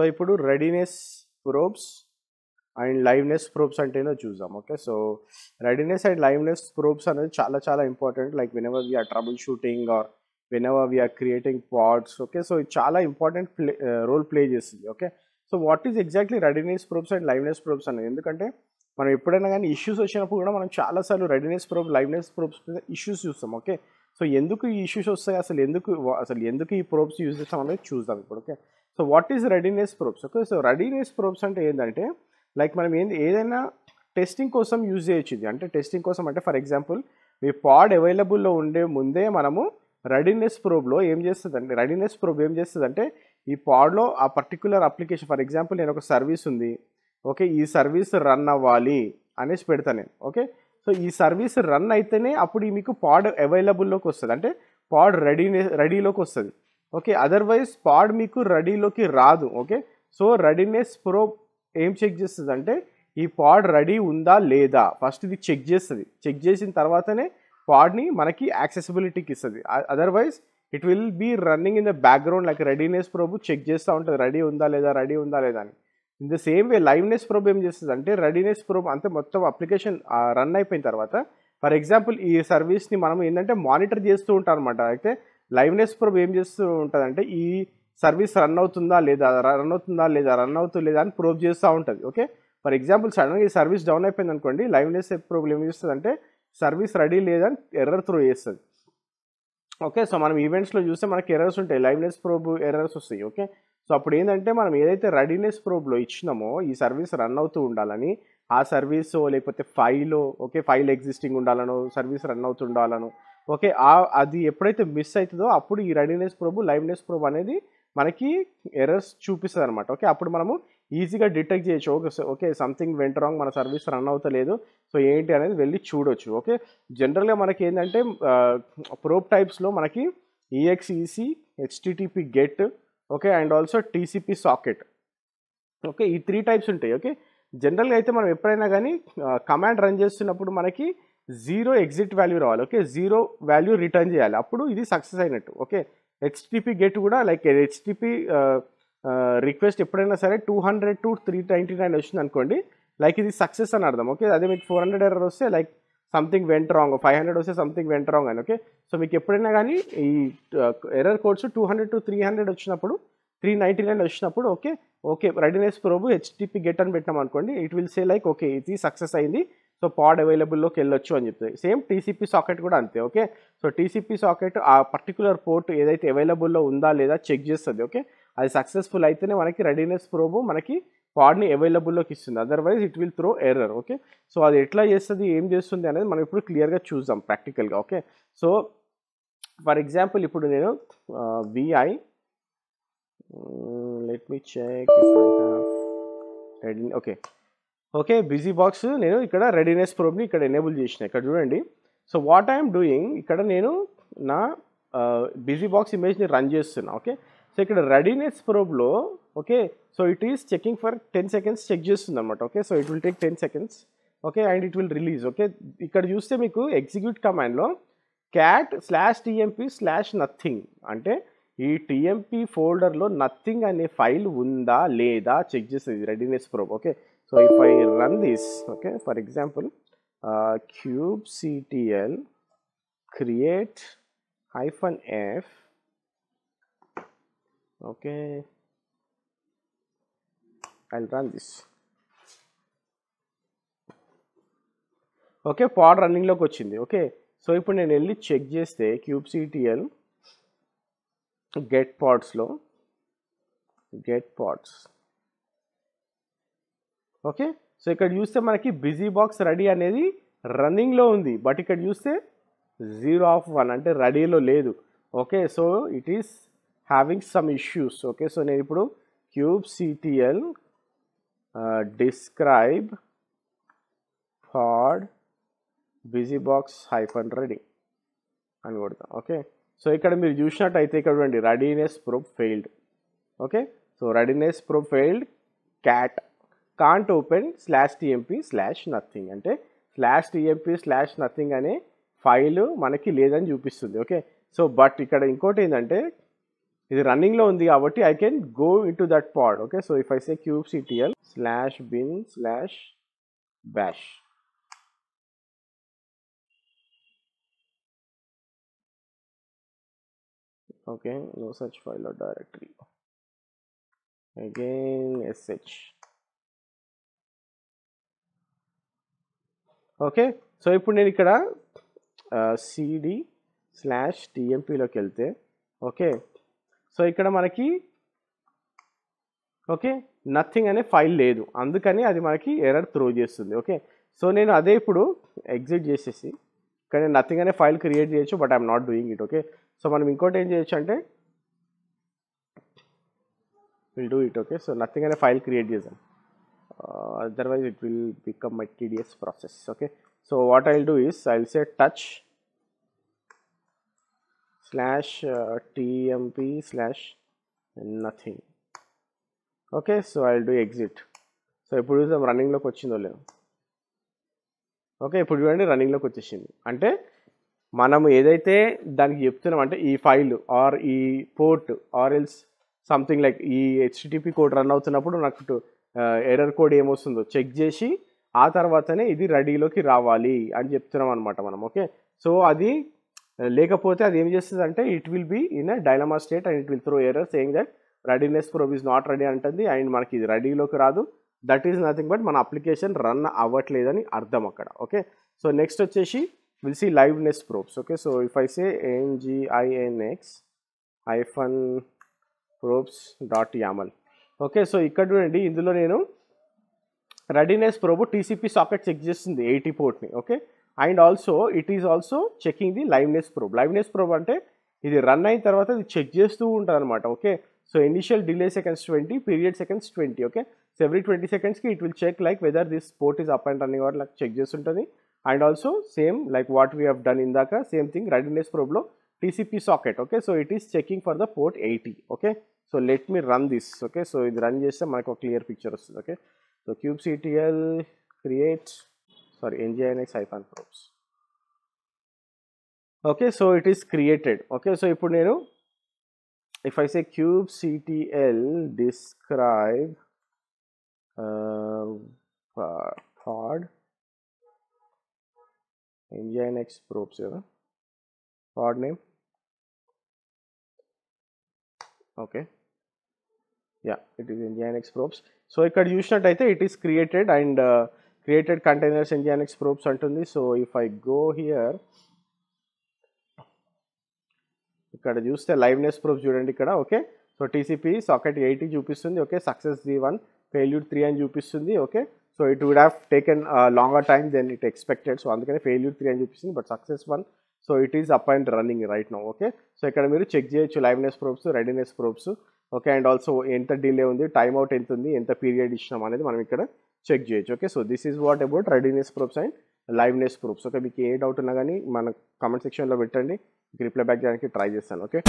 So ఇప్పుడు readiness probes and liveness probes అంటే చూద్దాం okay so readiness and liveness probes అనేది చాలా చాలా important like we are troubleshooting or we are creating pods okay so ఇది చాలా important play role play చేస్తుంది okay so what is exactly readiness probes and liveness probes అనేది ఎందుకంటే మనం ఎప్పుడైనా కానీ ఇష్యూస్ వచ్చినప్పుడు కూడా మనం చాలాసార్లు readiness probe liveness probes issues చూస్తాం ఓకే సో ఎందుకు ఈ ఇష్యూస్ వస్తాయి అసలు ఎందుకు అసలు ఎందుకు ఈ ప్రోబ్స్ యూజ్ చేస్తాం అనేది చూద్దాం ఇప్పుడు okay so what is readiness probes okay so readiness probes అంటే ఏంటంటే లైక్ మనం ఏంది ఏదైనా టెస్టింగ్ కోసం యూజ్ చేయొచ్చు ఇది అంటే టెస్టింగ్ కోసం అంటే ఫర్ ఎగ్జాంపుల్ మీ పాడ్ అవైలబుల్లో ఉండే ముందే మనము రెడీనెస్ ప్రోబ్లో ఏం అంటే రెడీనెస్ ప్రోబ్ ఏం చేస్తుందంటే ఈ పాడ్లో ఆ పర్టికులర్ అప్లికేషన్ ఫర్ ఎగ్జాంపుల్ నేను ఒక సర్వీస్ ఉంది ఓకే ఈ సర్వీస్ రన్ అవ్వాలి అనేసి పెడతాను నేను ఓకే సో ఈ సర్వీస్ రన్ అయితేనే అప్పుడు మీకు పాడ్ అవైలబుల్లోకి వస్తుంది అంటే పాడ్ రెడీనెస్ రెడీలోకి వస్తుంది ఓకే అదర్వైజ్ పాడ్ మీకు రెడీలోకి రాదు ఓకే సో రెడీనెస్ ప్రో ఏం చెక్ చేస్తుంది అంటే ఈ పాడ్ రెడీ ఉందా లేదా ఫస్ట్ ఇది చెక్ చేస్తుంది చెక్ చేసిన తర్వాతనే పాడ్ని మనకి యాక్సెసిబిలిటీకి ఇస్తుంది otherwise it will be running in the background like readiness probe check చేస్తూ ఉంటుంది రెడీ ఉందా లేదా రెడీ ఉందా లేదా అని in the same way liveness probe ఏం చేస్తుంది అంటే రెడీనెస్ ప్రోబ్ అంతే మొత్తం అప్లికేషన్ రన్ అయిపోయిన తర్వాత ఫర్ ఎగ్జాంపుల్ ఈ సర్వీస్ని మనం ఏంటంటే మానిటర్ చేస్తూ ఉంటాం అనమాట అయితే లైవ్నెస్ ప్రోబ్ ఏం చేస్తూ అంటే ఈ సర్వీస్ రన్ అవుతుందా లేదా రన్ అవుతుందా లేదా రన్ అవుతుందా లేదా అని ప్రోబ్ చేస్తూ ఉంటుంది ఓకే ఫర్ ఎగ్జాంపుల్ సడన్గా ఈ సర్వీస్ డౌన్ అయిపోయింది అనుకోండి లైవ్నెస్ ప్రోబ్లం ఏం చేస్తుంది అంటే సర్వీస్ రెడీ లేదని ఎర్రర్ త్రో చేస్తుంది ఓకే సో మనం ఈవెంట్స్లో చూస్తే మనకి ఎర్రర్స్ ఉంటాయి లైవ్నెస్ ప్రోబ్ ఎర్రర్స్ వస్తాయి ఓకే సో అప్పుడు ఏంటంటే మనం ఏదైతే రెడీనెస్ ప్రోబ్లో ఇచ్చినామో ఈ సర్వీస్ రన్ అవుతూ ఉండాలని ఆ సర్వీస్ లేకపోతే ఫైలో ఓకే ఫైల్ ఎగ్జిస్టింగ్ ఉండాలనో సర్వీస్ రన్ అవుతుండాలను ఓకే అది ఎప్పుడైతే మిస్ అవుతుందో అప్పుడు ఈ రెడీనెస్ ప్రోబు లైవ్నెస్ ప్రోబ్ అనేది మనకి ఎర్రర్స్ చూపిస్తుంది అనమాట ఓకే అప్పుడు మనము ఈజీగా డిటెక్ట్ చేయొచ్చు okay okay something went wrong మన సర్వీస్ రన్ అవుతలేదు సో ఏంటి అనేది వెళ్ళి చూడొచ్చు ఓకే జనరల్గా మనకి ఏంటంటే ప్రోప్ టైప్స్లో మనకి EXEC HTTP get okay and also TCP socket okay ఈ త్రీ టైప్స్ ఉంటాయి ఓకే జనరల్గా అయితే మనం ఎప్పుడైనా కానీ కమాండ్ రన్ చేస్తున్నప్పుడు మనకి జీరో ఎగ్జిట్ వాల్యూ రావాలి ఓకే జీరో వాల్యూ రిటర్న్ చేయాలి అప్పుడు ఇది సక్సెస్ అయినట్టు ఓకే హెచ్టిపి గెట్ కూడా లైక్ హెచ్టిపి రిక్వెస్ట్ ఎప్పుడైనా సరే two hundred to three ninety nine వచ్చింది అనుకోండి లైక్ ఇది సక్సెస్ అని అర్థం ఓకే అదే మీకు ఫోర్ హండ్రెడ్ ఎర్రర్ వస్తే like something went wrong five hundred వస్తే సంథింగ్ వెంట రాంగ్ అని ఓకే సో మీకు ఎప్పుడైనా కానీ ఈ error codes two hundred to three hundred వచ్చినప్పుడు త్రీ నైంటీ నైన్ వచ్చినప్పుడు okay okay readiness probe HTTP get అని పెట్టాం అనుకోండి it will say like okay ఇది సక్సెస్ అయింది సో పాడ్ అవైలబుల్లోకి వెళ్ళొచ్చు అని చెప్తుంది సేమ్ టీసీపీ సాకెట్ కూడా అంతే ఓకే సో టీసీపీ సాకెట్ ఆ పర్టికులర్ పోర్ట్ ఏదైతే అవైలబుల్లో ఉందా లేదా చెక్ చేస్తుంది ఓకే అది సక్సెస్ఫుల్ అయితేనే మనకి రెడీనెస్ ప్రోబు మనకి పాడ్ని అవైలబుల్లోకి ఇస్తుంది otherwise it will throw error okay so అది ఎట్లా చేస్తుంది ఏం చేస్తుంది అనేది మనం ఇప్పుడు క్లియర్గా చూద్దాం ప్రాక్టికల్గా ఓకే సో ఫర్ ఎగ్జాంపుల్ ఇప్పుడు నేను vi let me check okay okay busybox నేను ఇక్కడ రెడీనెస్ ప్రోబ్ని ఇక్కడ ఎనేబుల్ చేసిన ఇక్కడ చూడండి సో వాట్ ఐఎమ్ డూయింగ్ ఇక్కడ నేను నా బిజీ బాక్స్ ఇమేజ్ని రన్ చేస్తున్నా ఓకే సో ఇక్కడ రెడీనెస్ ప్రోబ్లో okay so it is checking for ten seconds check చేస్తుంది అనమాట okay so it will take ten seconds okay and it will release okay ఇక్కడ చూస్తే మీకు ఎగ్జిక్యూట్ కమాండ్లో cat slash TMP slash nothing అంటే ఈ టీఎంపీ ఫోల్డర్లో నథింగ్ అనే ఫైల్ ఉందా లేదా చెక్ చేస్తుంది readiness probe okay So if I run this, okay, for example, uh, cubectl create hyphen f, okay, I'll run this. Okay, pod running log ochindi. Okay, so if I only check just the cubectl get pods lo get pods okay so ఇక్కడ చూస్తే మనకి busy box ready అనేది రన్నింగ్లో ఉంది but ఇక్కడ చూస్తే zero of one అంటే రెడీలో లేదు okay so it is having some issues okay so నేను ఇప్పుడు kubectl describe pod busybox hyphen ready అని కొడతాం ఓకే సో ఇక్కడ మీరు చూసినట్టయితే ఇక్కడ చూడండి readiness probe failed okay so readiness probe failed cat can't open slash TMP slash nothing అంటే స్లాష్ టీఎంపీ స్లాష్ నథింగ్ అనే ఫైల్ మనకి లేదని చూపిస్తుంది ఓకే సో బట్ ఇక్కడ ఇంకోటి ఏంటంటే ఇది రన్నింగ్లో ఉంది కాబట్టి I can go into that pod okay so if I say kubectl slash bin slash bash okay no such file or again again okay so ఇప్పుడు నేను ఇక్కడ సిడి స్లాష్ టీఎంపీలోకి వెళ్తే ఓకే సో ఇక్కడ మనకి okay nothing అనే file లేదు అందుకని అది మనకి ఎర్రర్ త్రో చేస్తుంది ఓకే సో నేను అదే ఇప్పుడు ఎగ్జిట్ చేసేసి ఇక్కడ నేను నథింగ్ అనే ఫైల్ క్రియేట్ చేయొచ్చు but I'm not doing it okay so మనం ఇంకోటి ఏం చేయొచ్చు అంటే will do it okay so nothing అనే ఫైల్ క్రియేట్ చేసాం otherwise it will become a tedious process okay so what i'll do is i'll say touch slash uh, tmp slash nothing okay so i'll do exit so so ఇప్పుడు చూద్దాం రన్నింగ్లోకి వచ్చిందో లేదో okay ఇప్పుడు చూడండి రన్నింగ్లోకి వచ్చేసింది అంటే మనం ఏదైతే దానికి చెప్తున్నాం అంటే ఈ ఫైల్ ఆర్ ఈ port or else something like ఈ హెచ్టిటిపి కోడ్ రన్ అవుతున్నప్పుడు నాకు ఎర్రర్ కోడ్ ఏమొస్తుందో చెక్ చేసి ఆ తర్వాతనే ఇది రెడీలోకి రావాలి అని చెప్తున్నాం అనమాట మనం ఓకే సో అది లేకపోతే అది ఏం చేస్తుంది అంటే it will be in a dilemma state and it will throw errors saying that readiness probe is not ready అంటుంది అండ్ మనకి ఇది రెడీలోకి రాదు దట్ ఈస్ నథింగ్ బట్ మన అప్లికేషన్ రన్ అవ్వట్లేదని అర్థం అక్కడ ఓకే సో నెక్స్ట్ వచ్చేసి will see liveness proofs okay so if I say NGINX hyphen probes dot YAML okay so ఇక్కడ చూడండి ఇందులో నేను readiness probe TCP socket check చేస్తుంది eighty పోర్ట్ని okay and also it is also checking the liveness probe liveness probe అంటే ఇది run అయిన తర్వాత ఇది చెక్ చేస్తూ ఉంటుంది అనమాట okay so initial delay seconds twenty period seconds twenty okay so every twenty సెకండ్స్కి it will check like whether this port is up and running what like check చేస్తుంటుంది and also same like what we have done ఇందాక same thing readiness ప్రోబ్లో TCP socket okay so it is checking for the port 80 okay so let me run this okay so it run just మనకు clear pictures. Okay, so so kubectl create sorry nginx hyphen probes okay so it is created okay so ఇప్పుడు నేను if I say kubectl describe uh, pod nginx probes here pod name okay yeah it is x probes so ఇక్కడ చూసినట్టయితే it is created and created containers NGINX probes అంటుంది so if I go here ఇక్కడ చూస్తే liveness proof చూడండి ఇక్కడ okay so TCP socket eighty చూపిస్తుంది okay success జీ one failure three అని చూపిస్తుంది okay so it would have taken longer time then it expected so అందుకనే ఫెయిల్యూర్ త్రీ అని చూపిస్తుంది but success one so it is up and running right now okay so ఇక్కడ మీరు check చేయొచ్చు liveness proofs readiness proofs okay and also ఎంత delay ఉంది time out ఎంత ఉంది ఎంత పీరియడ్ ఇచ్చినాం అనేది మనం ఇక్కడ చెక్ చేయొచ్చు okay so this is what about readiness proofs and liveness proofs okay మీకు ఏ డౌట్ ఉన్నా కానీ మన కామెంట్ సెక్షన్లో పెట్టండి రిప్లై బ్యాక్ చేయడానికి ట్రై చేస్తాను ఓకే